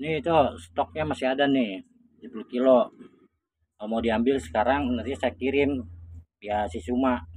ini itu stoknya masih ada nih 10 kilo kalau mau diambil sekarang nanti saya kirim ya si Suma